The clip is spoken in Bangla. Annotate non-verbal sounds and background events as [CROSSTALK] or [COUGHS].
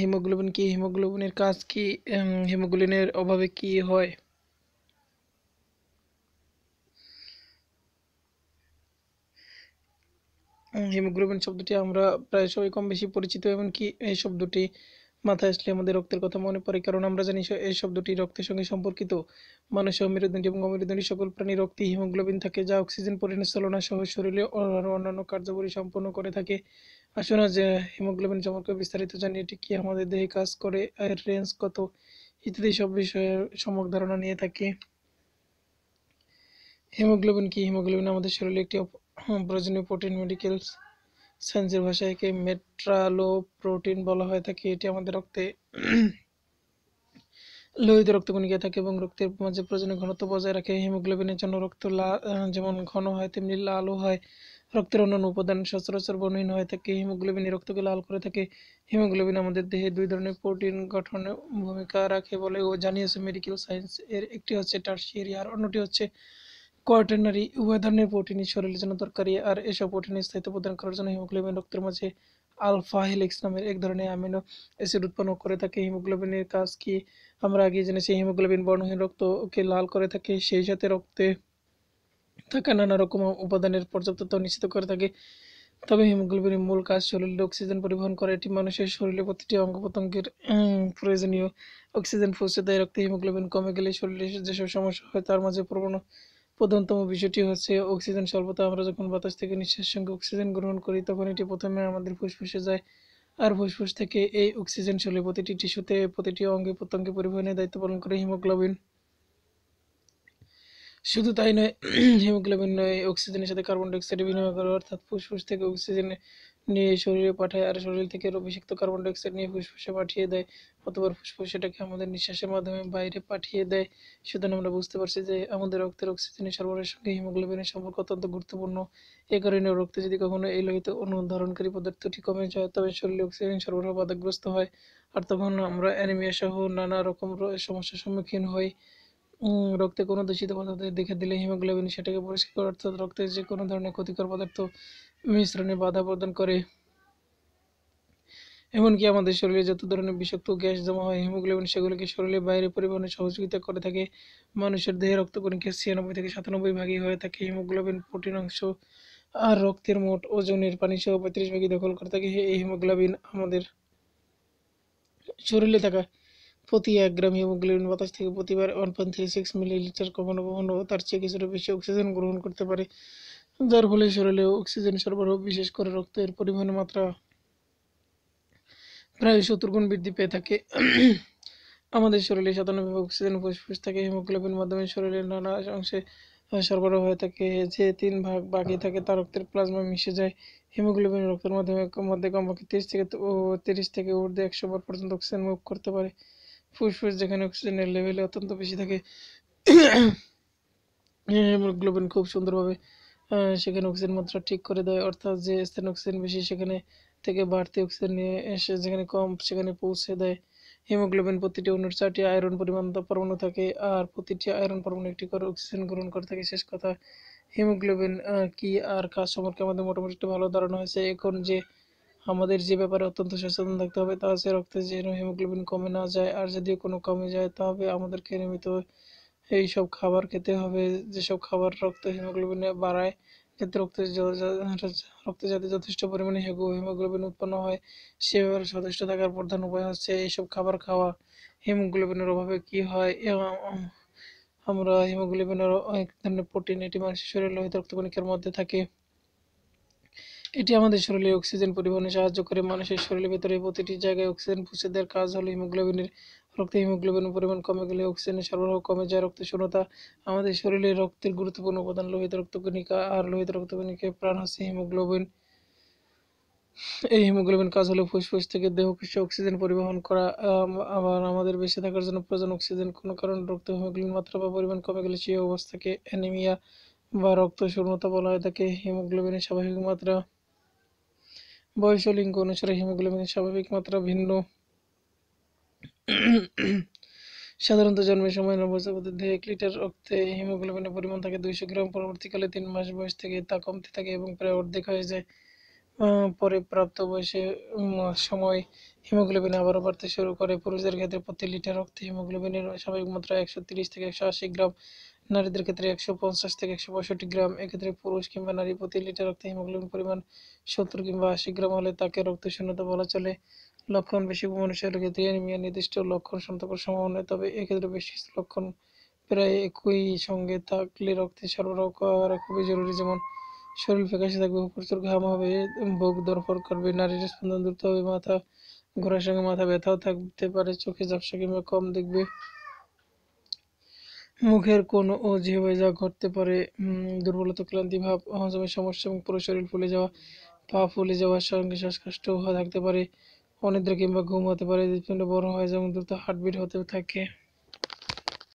হিমোগ্লোবিন কি হিমোগ্লোবিনের কাজ কি হিমোগ্লোবিনের অভাবে কি হয় হিমোগ্লোবিন শব্দটি আমরা প্রায় সবাই কম বেশি পরিচিত এমনকি এই শব্দটি মাথায় আসলে আমাদের রক্তের কথা মনে পড়ে কারণ আমরা জানি এই শব্দটি রক্তের সঙ্গে সম্পর্কিত মানুষ মেরুদণ্ডী এবং অমেরুদণ্ডী সকল প্রাণী রক্তে হিমোগ্লোবিন থাকে যা অক্সিজেন পরিচালনা সহ শরীরে অন্যান্য কার্যাবলী সম্পন্ন করে থাকে আসুন আজ হিমোগ্লোবিন সম্পর্কে বিস্তারিত জানি এটি কি আমাদের দেহে কাজ করে এর রেঞ্জ কত ইত্যাদি সব বিষয়ে সমক ধারণা নিয়ে থাকে হিমোগ্লোবিন কি হিমোগ্লোবিন আমাদের শরীরে একটি প্রয়োজনীয় প্রোটিন মেডিকেলস সায়েন্সের ভাষায় একে মেট্রালোপ্রোটিন বলা হয় থাকে এটি আমাদের রক্তে লোহিত রক্তকণিকা থাকে এবং রক্তের মাঝে প্রয়োজনীয় ঘনত্ব বজায় রাখে হিমোগ্লোবিনের জন্য রক্ত লাল যেমন ঘন হয় তেমনি লালও হয় রক্তের অন্যান্য উপাদান সচরাচর বর্ণহীন হয়ে থাকে হিমোগ্লোবিন রক্তকে লাল করে থাকে হিমোগ্লোবিন আমাদের দেহে দুই ধরনের প্রোটিন গঠনে ভূমিকা রাখে বলে ও জানিয়েছে মেডিকেল সায়েন্স এর একটি হচ্ছে টার্সিয়ারি আর অন্যটি হচ্ছে কোয়াটেনারি উভয় ধরনের প্রোটিনই শরীরের জন্য দরকারি আর এসব প্রোটিন স্থায়িত্ব প্রদান করার জন্য হিমোগ্লোবিন রক্তের মাঝে আলফা হেলিক্স নামের এক ধরনের অ্যামিনো অ্যাসিড উৎপন্ন করে থাকে হিমোগ্লোবিনের কাজ কি আমরা আগে জেনেছি হিমোগ্লোবিন বর্ণহীন রক্তকে লাল করে থাকে সেই সাথে রক্তে থাকা নানা রকম উপাদানের পর্যাপ্ততা নিশ্চিত করে থাকে তবে হিমোগ্লোবিনের মূল কাজ শরীরে অক্সিজেন পরিবহন করা এটি মানুষের শরীরে প্রতিটি অঙ্গ প্রত্যঙ্গের প্রয়োজনীয় অক্সিজেন পৌঁছে দেয় রক্তে হিমোগ্লোবিন কমে গেলে শরীরে যেসব সমস্যা হয় তার মাঝে প্রবণ প্রধানতম বিষয়টি হচ্ছে অক্সিজেন স্বল্পতা আমরা যখন বাতাস থেকে নিঃশ্বাস সঙ্গে অক্সিজেন গ্রহণ করি তখন এটি প্রথমে আমাদের ফুসফুসে যায় আর ফুসফুস থেকে এই অক্সিজেন চলে প্রতিটি টিস্যুতে প্রতিটি অঙ্গে প্রত্যঙ্গে পরিবহনের দায়িত্ব পালন করে হিমোগ্লোবিন শুধু তাই নয় [CLEARS THROAT] হিমোগ্লোবিন নয় অক্সিজেনের সাথে কার্বন ডাইঅক্সাইড বিনিময় করে অর্থাৎ ফুসফুস থেকে অক্সিজেন নিয়ে শরীরে পাঠায় আর শরীর থেকে বিষাক্ত কার্বন ডাইঅক্সাইড নিয়ে ফুসফুসে পাঠিয়ে দেয় অথবা ফুসফুস সেটাকে আমাদের নিঃশ্বাসের মাধ্যমে বাইরে পাঠিয়ে দেয় সুতরাং আমরা বুঝতে পারছি যে আমাদের রক্তের অক্সিজেনের সরবরাহের সঙ্গে হিমোগ্লোবিনের সম্পর্ক অত্যন্ত গুরুত্বপূর্ণ এ কারণে রক্তে যদি কখনো এই লোহিত অনুধারণকারী পদার্থটি কমে যায় তবে শরীরে অক্সিজেন সরবরাহ বাধাগ্রস্ত হয় আর তখন আমরা অ্যানিমিয়া সহ নানা রকম সমস্যার সম্মুখীন হই রক্তে কোনো দূষিত পদার্থ দেখে দিলে হিমোগ্লোবিন সেটাকে পরিষ্কার করে অর্থাৎ রক্তে যে কোনো ধরনের ক্ষতিকর পদার্থ মিশ্রণে বাধা প্রদান করে এমনকি আমাদের শরীরে যত ধরনের বিষাক্ত গ্যাস জমা হয় হিমোগ্লোবিন সেগুলোকে শরীরে বাইরে পরিবহনে সহযোগিতা করে থাকে মানুষের দেহে রক্ত পরীক্ষা ছিয়ানব্বই থেকে সাতানব্বই ভাগই হয়ে থাকে হিমোগ্লোবিন প্রোটিন অংশ আর রক্তের মোট ওজনের পানি সহ পঁয়ত্রিশ ভাগই দখল করে থাকে এই হিমোগ্লোবিন আমাদের শরীরে থাকা প্রতি এক গ্রাম হিমোগ্লোবিন বাতাস থেকে প্রতিবার one point three six millilitre কখনো কখনো তার চেয়ে কিছুটা বেশি অক্সিজেন গ্রহণ করতে পারে যার ফলে শরীরে অক্সিজেন সরবরাহ বিশেষ করে রক্তের পরিমাণের মাত্রা প্রায় সত্তর গুণ বৃদ্ধি পেয়ে থাকে আমাদের শরীরে সাধারণভাবে অক্সিজেন ফুসফুস থাকে হিমোগ্লোবিন মাধ্যমে শরীরের নানা অংশে সরবরাহ হয়ে থাকে যে তিন ভাগ বাকি থাকে তার রক্তের প্লাজমা মিশে যায় হিমোগ্লোবিন রক্তের মাধ্যমে মধ্যে কমপক্ষে তিরিশ থেকে তিরিশ থেকে ঊর্ধ্বে একশো বার পর্যন্ত অক্সিজেন মুভ করতে পারে ফুসফুস যেখানে অক্সিজেনের লেভেল অত্যন্ত বেশি থাকে হিমোগ্লোবিন [COUGHS] খুব সুন্দরভাবে সেখানে অক্সিজেন মাত্রা ঠিক করে দেয় অর্থাৎ যে স্থানে অক্সিজেন বেশি সেখানে থেকে বাড়তি অক্সিজেন নিয়ে এসে যেখানে কম সেখানে পৌঁছে দেয় হিমোগ্লোবিন প্রতিটি অণুর চারটি আয়রন পরিমাণ পরমাণু থাকে আর প্রতিটি আয়রন পরমাণু একটি করে অক্সিজেন গ্রহণ করে থাকে শেষ কথা হিমোগ্লোবিন কি আর কাজ সম্পর্কে আমাদের মোটামুটি ভালো ধারণা হয়েছে এখন যে আমাদের যে ব্যাপারে অত্যন্ত সচেতন থাকতে হবে তা হচ্ছে রক্তে যেন হিমোগ্লোবিন কমে না যায় আর যদি কোনো কমে যায় তবে আমাদেরকে নিয়মিত এই সব খাবার খেতে হবে যেসব খাবার রক্ত হিমোগ্লোবিনে বাড়ায় ক্ষেত্রে রক্তে রক্তে যাতে যথেষ্ট পরিমাণে হিমোগ্লোবিন উৎপন্ন হয় সে ব্যাপারে সচেষ্ট থাকার প্রধান উপায় হচ্ছে এইসব খাবার খাওয়া হিমোগ্লোবিনের অভাবে কি হয় আমরা হিমোগ্লোবিনের এক ধরনের প্রোটিন এটি মানুষের শরীরে লোহিত রক্তকণিকার মধ্যে থাকে এটি আমাদের শরীরে অক্সিজেন পরিবহনে সাহায্য করে মানুষের শরীরের ভেতরে প্রতিটি জায়গায় অক্সিজেন পৌঁছে দেওয়ার কাজ হলো হিমোগ্লোবিনের রক্তে হিমোগ্লোবিনের পরিমাণ কমে গেলে অক্সিজেনের সরবরাহ কমে যায় রক্ত শূন্যতা আমাদের শরীরে রক্তের গুরুত্বপূর্ণ উপাদান লোহিত রক্তকণিকা আর লোহিত রক্তকণিকে প্রাণ হচ্ছে হিমোগ্লোবিন এই হিমোগ্লোবিন কাজ হলো ফুসফুস থেকে দেহ কৃষ্ণ অক্সিজেন পরিবহন করা আবার আমাদের বেঁচে থাকার জন্য প্রয়োজন অক্সিজেন কোনো কারণে রক্ত হিমোগ্লোবিন মাত্রা বা পরিমাণ কমে গেলে সেই অবস্থাকে অ্যানিমিয়া বা রক্ত শূন্যতা বলা হয় তাকে হিমোগ্লোবিনের স্বাভাবিক মাত্রা বয়স ও লিঙ্গ অনুসারে হিমোগ্লোবিনের স্বাভাবিক মাত্রা ভিন্ন সাধারণত জন্মের সময় নবজাতকদের দেহে এক লিটার রক্তে হিমোগ্লোবিনের পরিমাণ থাকে দুইশো গ্রাম পরবর্তীকালে তিন মাস বয়স থেকে তা কমতে থাকে এবং প্রায় অর্ধেক হয়ে যায় পরে প্রাপ্ত বয়সে সময় হিমোগ্লোবিন আবারও বাড়তে শুরু করে পুরুষদের ক্ষেত্রে প্রতি লিটার রক্তে হিমোগ্লোবিনের স্বাভাবিক মাত্রা একশো তিরিশ থেকে একশো আশি গ্রাম নারীদের ক্ষেত্রে একশো পঞ্চাশ থেকে একশো পঁয়ষট্টি গ্রাম এক্ষেত্রে পুরুষ কিংবা নারী প্রতি লিটার রক্তে হিমোগ্লোবিন পরিমাণ সত্তর কিংবা আশি গ্রাম হলে তাকে রক্ত শূন্যতা বলা চলে লক্ষণ বেশি মানুষের ক্ষেত্রে অ্যানিমিয়া নির্দিষ্ট লক্ষণ সম্পর্ক সম্ভাবনা তবে এক্ষেত্রে বেশ কিছু লক্ষণ প্রায় একই সঙ্গে থাকলে রক্তে সরবরাহ করা খুবই জরুরি যেমন শরীর ফেকাশে থাকবে প্রচুর ঘাম হবে বুক দরফর করবে নারীর স্পন্দন দ্রুত হবে মাথা ঘোরার সঙ্গে মাথা ব্যথাও থাকতে পারে চোখে ঝাপসা কিংবা কম দেখবে মুখের কোন ও জিহ্বায় যা ঘটতে পারে দুর্বলতা ক্লান্তি ভাব হজমের সমস্যা এবং পুরো শরীর ফুলে যাওয়া পা ফুলে যাওয়ার সঙ্গে শ্বাসকষ্ট থাকতে পারে অনিদ্রা কিংবা ঘুম হতে পারে হৃৎপিণ্ড বড় হয় এবং দ্রুত হার্টবিট হতে থাকে